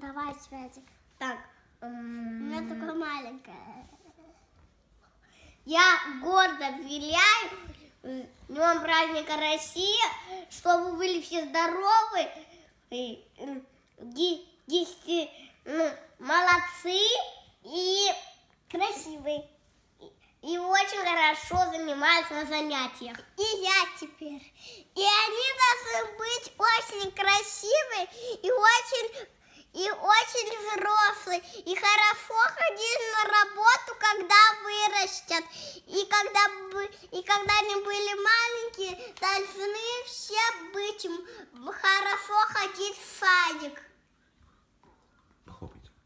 Давай, Светик. Так. У меня такое маленькое. Я гордо объявляю Днем праздника России, чтобы были все здоровы, и, ну, молодцы и красивые. И очень хорошо занимаются на занятиях. И я теперь. И они должны быть очень красивые и очень и очень взрослый, И хорошо ходили на работу, когда вырастят. И когда, и когда они были маленькие, должны все быть хорошо ходить в садик. Хлопайте.